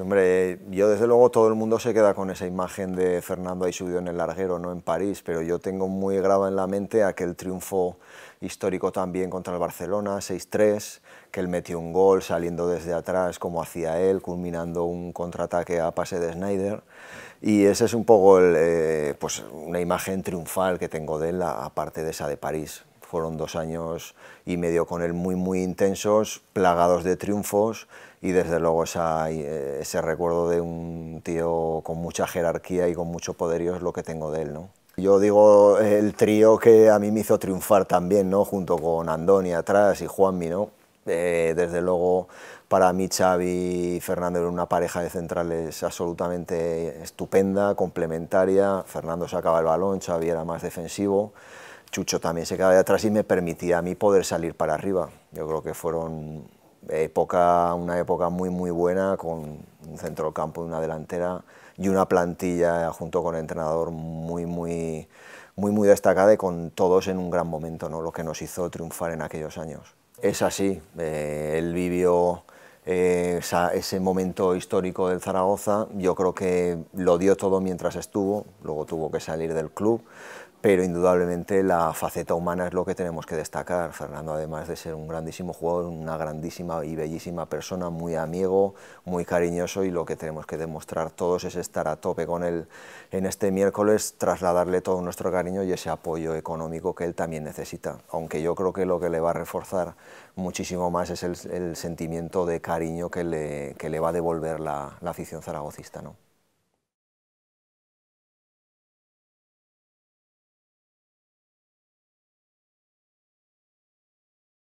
hombre, yo desde luego todo el mundo se queda con esa imagen de Fernando ahí subido en el larguero, no en París, pero yo tengo muy grabado en la mente aquel triunfo histórico también contra el Barcelona, 6-3, que él metió un gol saliendo desde atrás como hacía él, culminando un contraataque a pase de Snyder. Y esa es un poco eh, pues una imagen triunfal que tengo de él, aparte de esa de París. Fueron dos años y medio con él muy, muy intensos, plagados de triunfos y desde luego esa, ese recuerdo de un tío con mucha jerarquía y con mucho poderío es lo que tengo de él. ¿no? Yo digo el trío que a mí me hizo triunfar también, ¿no? junto con Andoni atrás y Juanmi. ¿no? Eh, desde luego para mí Xavi y Fernando eran una pareja de centrales absolutamente estupenda, complementaria. Fernando sacaba el balón, Xavi era más defensivo. Chucho también se quedaba atrás y me permitía a mí poder salir para arriba. Yo creo que fueron época, una época muy muy buena con un centro del campo y una delantera y una plantilla junto con el entrenador muy muy muy muy destacada y con todos en un gran momento, ¿no? lo que nos hizo triunfar en aquellos años. Es así, eh, él vivió eh, ese momento histórico del Zaragoza, yo creo que lo dio todo mientras estuvo, luego tuvo que salir del club, pero indudablemente la faceta humana es lo que tenemos que destacar. Fernando, además de ser un grandísimo jugador, una grandísima y bellísima persona, muy amigo, muy cariñoso y lo que tenemos que demostrar todos es estar a tope con él en este miércoles, trasladarle todo nuestro cariño y ese apoyo económico que él también necesita. Aunque yo creo que lo que le va a reforzar muchísimo más es el, sentimiento de cariño que le, va a devolver la, afición zaragocista. ¿no?